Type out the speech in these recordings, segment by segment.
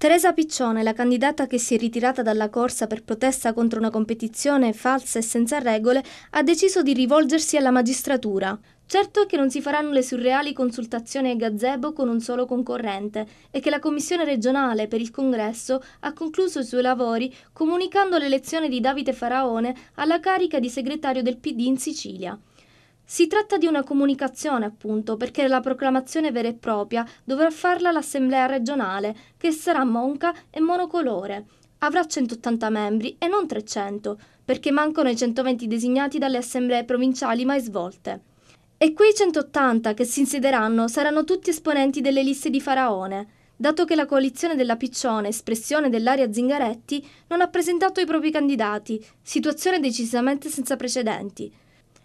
Teresa Piccione, la candidata che si è ritirata dalla corsa per protesta contro una competizione falsa e senza regole, ha deciso di rivolgersi alla magistratura. Certo è che non si faranno le surreali consultazioni a gazebo con un solo concorrente e che la Commissione regionale per il congresso ha concluso i suoi lavori comunicando l'elezione di Davide Faraone alla carica di segretario del PD in Sicilia. Si tratta di una comunicazione, appunto, perché la proclamazione vera e propria dovrà farla l'Assemblea regionale, che sarà monca e monocolore. Avrà 180 membri e non 300, perché mancano i 120 designati dalle assemblee provinciali mai svolte. E quei 180 che si insiederanno saranno tutti esponenti delle liste di Faraone, dato che la coalizione della Piccione, espressione dell'area Zingaretti, non ha presentato i propri candidati, situazione decisamente senza precedenti.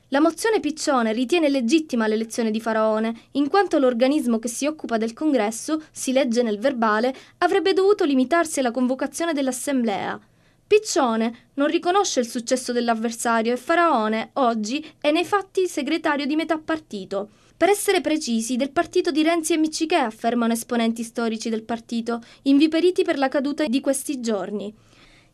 La mozione Piccione ritiene legittima l'elezione di Faraone, in quanto l'organismo che si occupa del congresso, si legge nel verbale, avrebbe dovuto limitarsi alla convocazione dell'assemblea. Piccione non riconosce il successo dell'avversario e Faraone, oggi, è nei fatti segretario di metà partito. Per essere precisi, del partito di Renzi e Miccichè, affermano esponenti storici del partito, inviperiti per la caduta di questi giorni.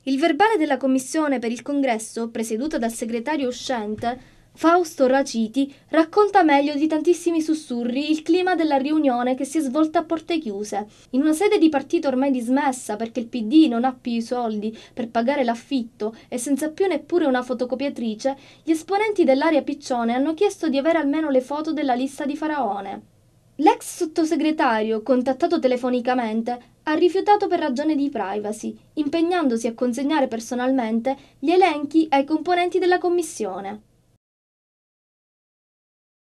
Il verbale della commissione per il congresso, presieduta dal segretario uscente, Fausto Raciti racconta meglio di tantissimi sussurri il clima della riunione che si è svolta a porte chiuse. In una sede di partito ormai dismessa perché il PD non ha più i soldi per pagare l'affitto e senza più neppure una fotocopiatrice, gli esponenti dell'area Piccione hanno chiesto di avere almeno le foto della lista di Faraone. L'ex sottosegretario, contattato telefonicamente, ha rifiutato per ragione di privacy, impegnandosi a consegnare personalmente gli elenchi ai componenti della commissione.